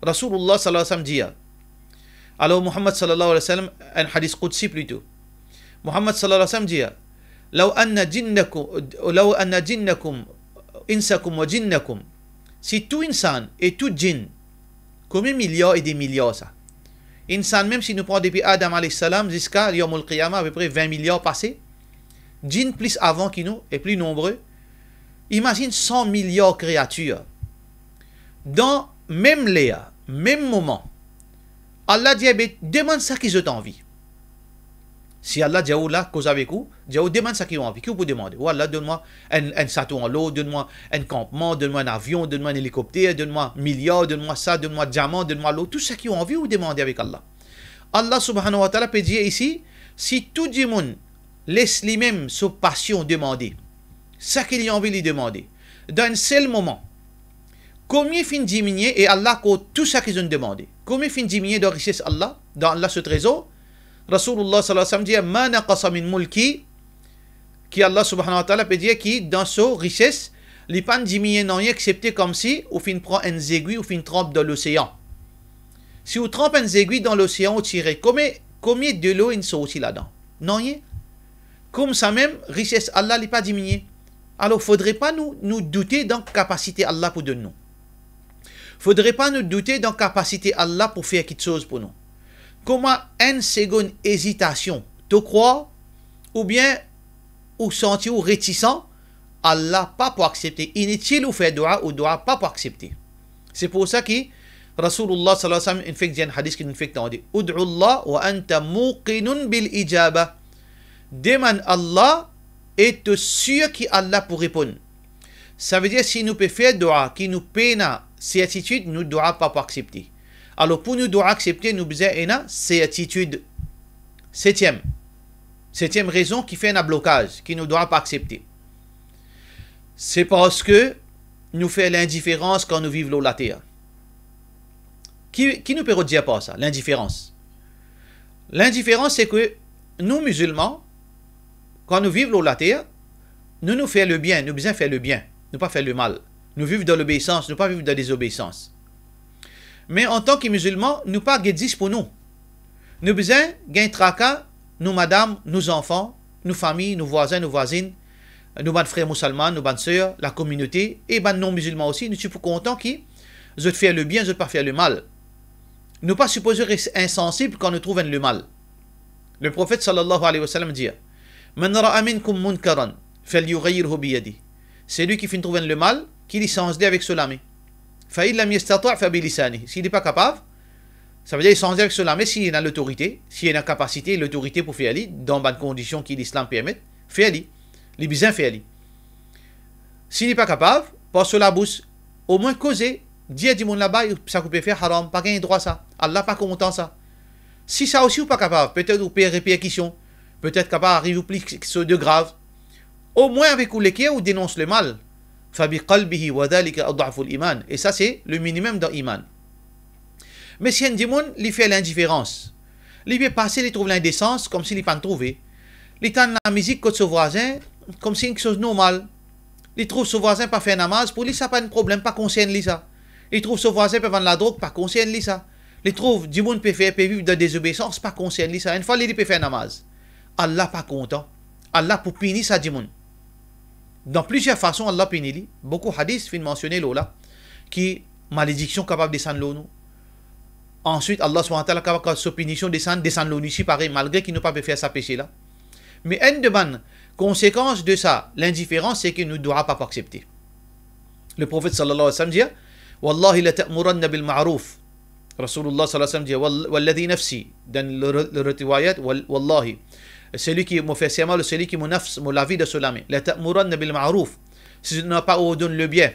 Rasulullah sallallahu alayhi wa sallam dit Alors Muhammad sallallahu alayhi wa sallam, un hadith Qudsi plutôt. Muhammad sallallahu alayhi wa sallam dit لو أن جنكم لو أن جنكم إنسكم وجنكم si tout insan et tout djinn, combien de milliards et des milliards ça Insan, même si nous prenons depuis Adam salam jusqu'à Yom al à peu près 20 milliards passés, djinn plus avant qu'il nous et plus nombreux, imagine 100 milliards de créatures. Dans même l'air, même moment, Allah dit, eh ben, demande ça qu'ils ont envie. Si Allah Diaou oh là cause avec vous, Diaou oh, demande ce qu'ils a envie. Que vous pouvez demander oh Allah, donne-moi un, un en l'eau, donne-moi un campement, donne-moi un avion, donne-moi un hélicoptère, donne-moi un milliard, donne-moi ça, donne-moi diamant, donne-moi l'eau. Tout ce qu'ils ont envie, vous demandez avec Allah. Allah subhanahu wa ta'ala peut dire ici si tout le monde laisse lui-même sa passion demander, ce qu'il a envie de lui demander, d'un seul moment, combien fin diminuer et Allah cause tout ce qu'ils ont demandé Combien fin diminuer de richesse Allah, dans Allah ce trésor Rasulullah sallallahu alayhi wa sallam dit mulki, qui Allah subhanahu wa ta'ala peut dire qui, dans sa richesse, les pan n'ont pas accepté comme si ou fin prend un aiguille ou fin trempe dans l'océan. Si vous trempez un aiguille dans l'océan, vous tirez. Combien, combien de l'eau il sort aussi là-dedans Non, Comme ça même, richesse Allah n'est pas diminuée. Alors, faudrait pas nous, nous douter dans la capacité Allah pour de nous. Faudrait pas nous douter dans la capacité Allah pour faire quelque chose pour nous comment une seconde hésitation te crois ou bien ou sentir ou réticent Allah pas pour accepter inutile ou faire dua ou doit pas pour accepter c'est pour ça que Rasulullah sallallahu alayhi wa sallam infecte un hadith qui nous infecte dit Allah wa anta muqinun bil ijaba demande Allah et te sûr qu'Allah pour répondre ça veut dire si nous peut faire dua qui nous peine cette attitude, nous doit pas pour accepter alors pour nous doit accepter besoin cette attitude. Septième. Septième raison qui fait un blocage, qui ne doit pas accepter. C'est parce que nous fait l'indifférence quand nous vivons la terre. Qui, qui nous peut pas ça, l'indifférence L'indifférence, c'est que nous, musulmans, quand nous vivons la terre, nous nous faisons le bien, nous besoin faire le bien, nous pas faire le mal. Nous vivons dans l'obéissance, nous pas vivre dans la désobéissance. Mais en tant que musulmans, nous pas guédis pour nous. Nous besoin gain tracas, nous madame, nous enfants, nous familles, nos voisins, nos voisines, nos bons frères musulmans, nos bonnes sœurs, la communauté et nos non musulmans aussi, nous sommes contents qui je faire le bien, je pas faire le mal. Nous pas supposer être insensibles quand nous trouvons le mal. Le prophète sallallahu alayhi wa sallam dit Man ra'a qui finit trouver le mal, qui licence avec cela. S'il n'est pas capable, ça veut dire qu'il sans dire que cela, mais s'il a l'autorité, s'il a la capacité, l'autorité pour faire dans les conditions que l'islam permet, fait Les faire fait S'il n'est pas capable, pour cela, bousse, au moins causer, dire du monde là-bas, ça peut faire haram, pas gagner droit ça. Allah pas content ça. Si ça aussi ou pas capable, peut-être ou payer sont peut-être capable arrive ou plus de grave. Au moins avec ou vous ou dénonce le mal fabi Et ça, c'est le minimum dans l'iman. Mais si un démon, lui fait l'indifférence. Il veut passer, il trouve l'indécence comme s'il n'y pas trouvé. Il tend la musique contre son voisin comme si une chose normale, Il trouve son voisin pas faire namaz, pour lui, ça pas un problème, pas concerne lui ça. Il trouve son voisin peut vendre la drogue, pas concerne lui ça. Il trouve du monde peut faire, peut vivre de désobéissance, pas concerne lui ça. Une fois, il peut faire namaz. Allah pas content. Allah pour punir ça dans plusieurs façons, Allah pénélite. Beaucoup de hadiths viennent mentionner là, qui malédiction capable de descendre l'eau. Ensuite, Allah subhanahu capable de punition descendre, descendre l'eau ici, pareil, malgré qu'il n'a pas pu faire sa péché là. Mais une demande, conséquence de ça, l'indifférence, c'est qu'il ne doit pas accepter. Le prophète sallallahu alayhi wa sallam dit Wallahi la ta'muranna bil ma'ruf. Rasulullah sallallahu alayhi wa sallam dit Walladhi nafsi. Dans le, retiwayat, « Wallahi celui qui m'a fait mal, celui qui me nafs, la vie de Sulami. La ta'muran bil ma'ruf. Si je n'ai pas ordonné le bien.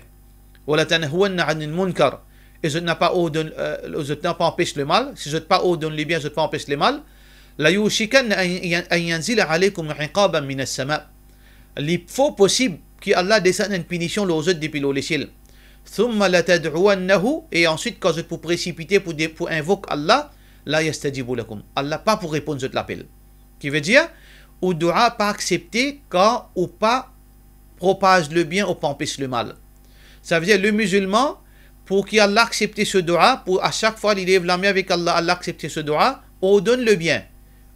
Ou la tanhuanna anil munkar. Et je n'ai pas ordonné, euh, je n'ai pas empêché le mal. Si je n'ai pas ordonné le bien, je n'ai pas empêché le mal. La yushikan an yanzila alaykum iqaban min as-sama. Il faut possible que Allah descende une punition aux autres depuis le ciel. Thumma la tad'uannahu. Et ensuite, quand je vous précipiter pour, pour invoquer Allah, la yastajibu lakum. Allah pas pour répondre à l'appel qui veut dire ou doit pas accepter quand ou pas propage le bien ou pas empêche le mal. Ça veut dire le musulman, pour qu'Allah accepte ce doua, pour à chaque fois qu'il lève la main avec Allah, Allah accepte ce on donne le bien,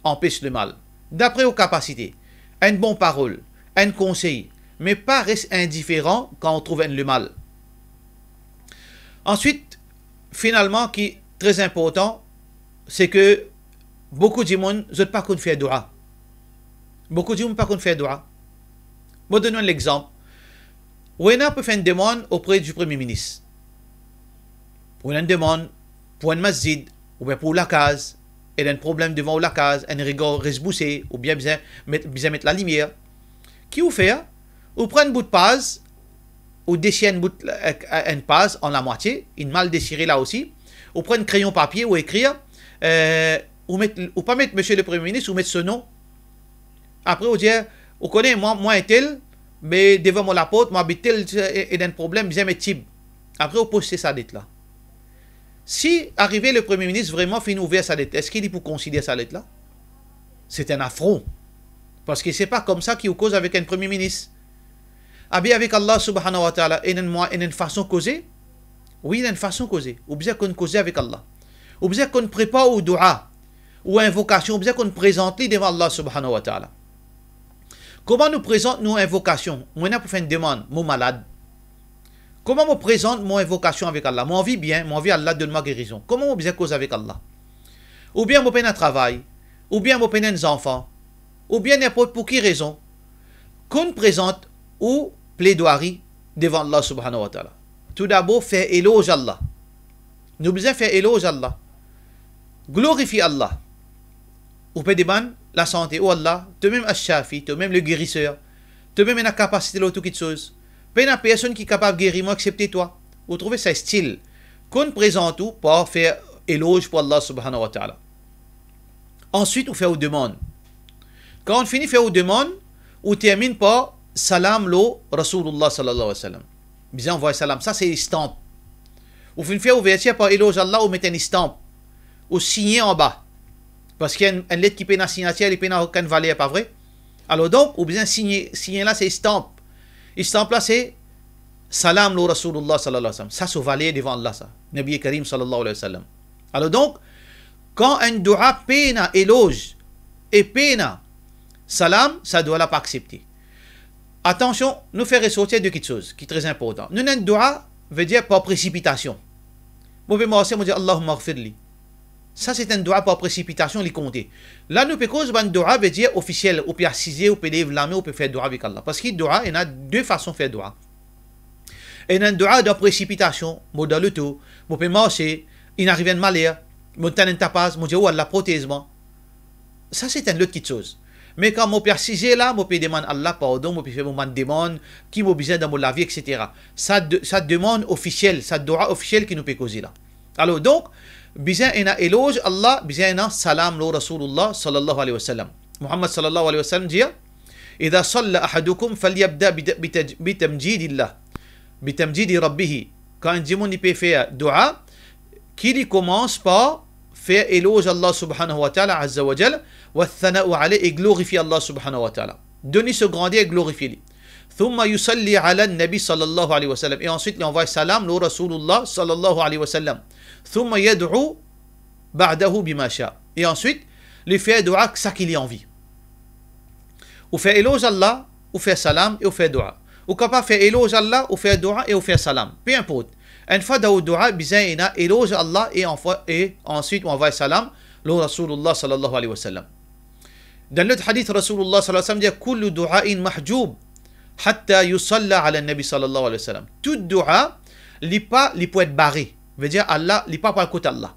empêche le mal. D'après aux capacités, une bonne parole, un conseil, mais pas reste indifférent quand on trouve le mal. Ensuite, finalement, qui est très important, c'est que beaucoup de gens ne pas faire doua. Beaucoup de gens ne pas qu'on fait doua. Je donner un exemple. qu'on peut faire une demande auprès du Premier ministre. Pour une demande pour un masjid, ou bien pour la case, Il y a un problème devant la case, un rigor resboussé, ou bien besoin mettre la lumière. Qui vous fait hein? Vous prenez un bout de passe, ou déchirez un bout de, euh, passe en la moitié, une mal déchirée là aussi, ou prenez un crayon papier ou écrire. Euh, ou, mettre, ou pas mettre monsieur le premier ministre, ou mettre ce nom. Après, on dit, vous hein, connaît, moi, moi et tel, mais devant mon porte, moi, tel, et un problème, j'aime type. Après, on poste sa dette là. Si arrivé le premier ministre vraiment finit ouvert sa dette, est-ce qu'il est pour considérer sa dette là C'est un affront. Parce que c'est pas comme ça qu'il cause avec un premier ministre. Abi ah avec Allah subhanahu wa ta'ala, et moi, et une façon causée Oui, il une façon causée. Ou bien qu'on cause avec Allah. Ou bien qu'on prépare au dua ou invocation bien qu'on présente devant Allah subhanahu wa ta'ala. Comment nous présente nos invocations Moi, pour faire une demande, mon malade. Comment me présente mon invocation avec Allah Mon vie bien, mon vie Allah de ma guérison. Comment je cause avec Allah Ou bien mon peine un travail, ou bien mon peine un enfant, ou bien n'importe pour qui raison. Qu'on présente ou plaidoirie devant Allah subhanahu wa ta'ala. Tout d'abord, faire éloge Allah. Nous besoin faire éloge Allah. Glorifie Allah. Ou demander la santé, ou Allah, toi-même Ash-Shafi, même le guérisseur, toi-même la capacité de lauto chose. Peine à personne qui est capable de guérir, moi, accepter toi. Vous trouvez ça style. Qu'on présente tout pour faire éloge pour Allah subhanahu wa ta'ala. Ensuite, on fait une demande. Quand on finit faire une demande. on termine par salam lo Rasulullah sallallahu alayhi wa sallam. Bien, on voit salam. Ça, c'est l'estampe. On finit faire ouverture par éloge Allah, on met une estampe. On signe en bas. Parce qu'il y a une, lettre qui peine à signature, elle n'a à aucune pas vrai Alors donc, ou bien signer, signer là, c'est stamp. stampe là, c'est Salam le Rasulullah sallallahu alayhi wa Ça, c'est valet devant Allah, ça. Nabi Karim sallallahu alayhi wa sallam. Alors donc, quand un dua peine éloge et peine salam, ça doit la pas accepter. Attention, nous faire ressortir deux petites choses qui sont très important. Nous, un dua veut dire par précipitation. Vous pouvez me dire Allahumma gfirli. Ça, c'est un droit par précipitation, les compter. Là, nous pouvons faire un doua veut dire officiel. ou peut assiser, on peut main, on peut faire droit avec Allah. Parce qu'il doua, il y a deux façons de faire droit. Il y a un droit de précipitation, dans le tout. Je peut marcher, il arrive un malheur, je tente tapas, je suis oh, la prothèse, moi Ça, c'est une autre petite chose. Mais quand je suis là, on peut demander à Allah pardon, On peut faire mon demande, qui m'a besoin dans mon vie, etc. Ça, ça demande officiel ça doua officiel qui nous peut causer là. Alors donc, بجائنا إلوج الله بجائنا سلام لو رسول الله صلى الله عليه وسلم محمد صلى الله عليه وسلم جيا إذا صلى أحدكم فليبدأ بتمجيد الله بتمجيد ربه كان جيموني بي فيا دعاء كيلي كومانس با فيا إلوج الله سبحانه وتعالى عز وجل والثناء عليه إغلوغي في الله سبحانه وتعالى دوني سو غاندي إغلوغي في لي ثم يصلي على النبي صلى الله عليه وسلم et ensuite il envoie salam le الله صلى الله عليه وسلم Et ensuite, il fait dua ça qu'il a envie. Ou fait éloge Allah, ou fait salam, et ou fait dua. Ou capable fait éloge Allah, ou fait dua, et ou fait salam. Peu importe. Une fois dans bizaina dua, bizaïna, éloge Allah, et, et ensuite on envoie salam, le Rasulullah sallallahu alayhi wa sallam. Dans le hadith, Rasulullah sallallahu alayhi wa sallam dit dua du'a'in mahjoub, hatta yusalla ala nabi sallallahu alayhi wa sallam. Tout dua, il peut être barré veut dire Allah, il n'est pas par côté Allah.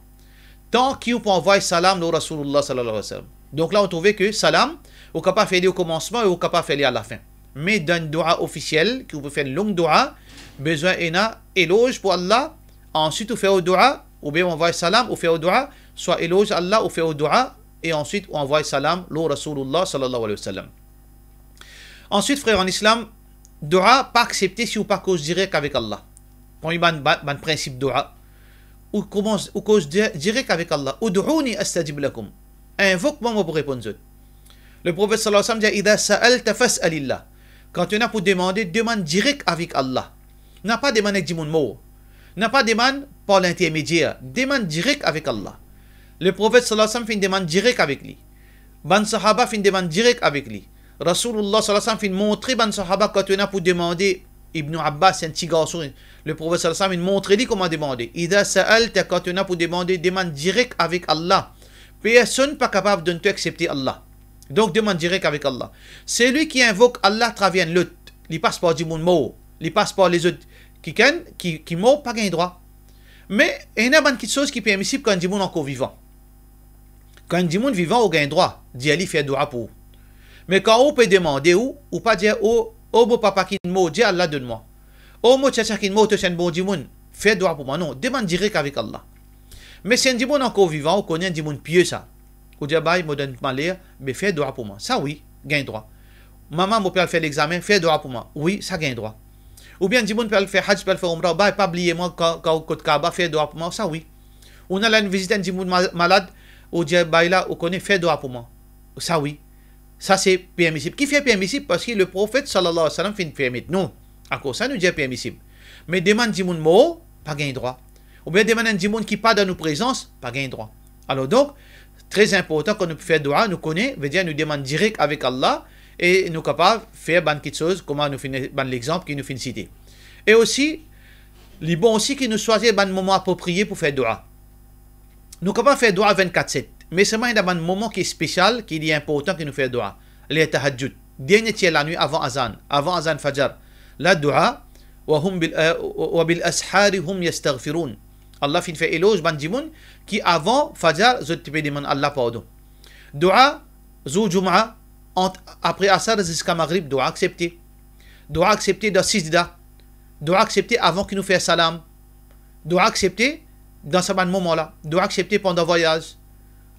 Tant qu'il peut envoyer salam au Rasulullah sallallahu alayhi wa sallam. Donc là, on trouvait que salam, on peut pas faire au commencement et on peut pas faire à la fin. Mais d'un dua officiel, vous peut faire une longue dua, besoin d'un éloge pour Allah, ensuite on fait au dua, ou bien on envoie salam, on fait au dua, soit éloge Allah, on fait au dua, et ensuite on envoie salam au Rasulullah sallallahu alayhi wa sallam. Ensuite, frère en islam, dua pas accepté si vous pas cause direct avec Allah. Premier principe dua ou commence ou cause direct avec Allah. ou Ud'uni astajib lakum. Invoque-moi moi pour répondre. Le prophète sallallahu alayhi wa sallam dit Ida sa'alta fas'alillah. Quand tu as pour demander, demande direct avec Allah. N'a pas demandé avec mot. N'a pas demandé par l'intermédiaire. Demande direct avec Allah. Le prophète sallallahu alayhi wa sallam fait une demande direct avec lui. Ban sahaba fait une demande direct avec lui. Rasulullah sallallahu alayhi wa sallam fait montrer ban sahaba quand tu n'as pour demander Ibn Abbas, c'est un petit garçon. Le professeur Sam, il montrait-lui comment demander. Ida Sa'al, quand tu pour demander, demande direct avec Allah. Personne n'est pas capable de te accepter Allah. Donc demande direct avec Allah. Celui qui invoque Allah Travienne l'autre, il passe par du monde mort, il passe par les autres qui can, qui, qui mort, pas gain droit. Mais il y a une de chose qui est permissible quand du monde encore vivant. Quand du monde vivant, on gain droit d'y Ali, faire droit pour. Mais quand on peut demander ou, ou pas dire, oh, Oh, beau papa qui m'a dit Allah, donne-moi. Oh, mon chacha qui m'a dit bon dimoun, fais droit pour moi. Non, demande direct avec Allah. Mais si un dimoun encore vivant, on connaît un dimoun pieux ça. Ou dit, bah, il me donne mais fais droit pour moi. Ça, oui, gagne droit. Maman, mon père fait l'examen, fais droit pour moi. Oui, ça gagne droit. Ou bien, dimoun peut faire hajj, peut faire Omra, bah, pas oublier moi, quand côté Kaaba, fais droit pour moi. Ça, oui. On a visite un dimoun malade, ou dit, bah, là, on connaît, fais droit pour moi. Ça, oui. Ça, c'est permissible. Qui fait permissible? Parce que le prophète, sallallahu alayhi wa sallam, fait permettre. Non. Encore ça, nous dit permissible. Mais demande du monde mort, pas gain droit. Ou bien demander du monde qui pas dans nos présences, pas gain droit. Alors donc, très important qu'on nous fait doigt, nous connaît, veut dire nous demande direct avec Allah et nous capable faire ban quelque chose, comme nous l'exemple qui nous fait citer. Et aussi, il est bon aussi qu'il nous choisit ban moment approprié pour faire doigt. Nous capable faire doigt 24-7. Mais seulement il y a un moment qui est spécial, qui est important, qui nous fait dua. Les tahajjud. Dernier tiers la nuit avant Azan, avant Azan Fajr. La dua, hum euh, hum Allah fin une éloge bandimun qui avant Fajr, je te demande Allah pardon. Dua, Zou Jum'a, après Asar jusqu'à Maghrib, dua accepté. Dua accepté dans da. Dua accepté avant qu'il nous fasse salam. Dua accepté dans ce moment-là. Dua accepté pendant voyage.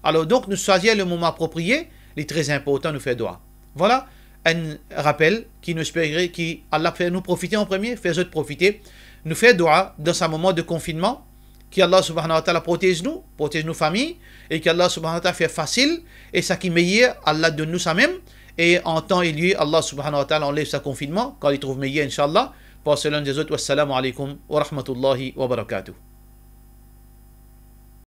Alors donc, nous choisir le moment approprié, il est très important, nous fait droit. Voilà un rappel qui nous qui Allah fait nous profiter en premier, fait autres profiter, nous fait droit dans sa moment de confinement, que Allah subhanahu wa ta'ala protège nous, protège nos familles, et qu'Allah subhanahu wa ta'ala fait facile, et ça qui meilleur, Allah donne nous ça même, et en temps et lieu, Allah subhanahu wa ta'ala enlève sa confinement, quand il trouve meilleur, inshallah. Passez l'un des autres, wassalamu alaikum wa rahmatullahi wa barakatuh.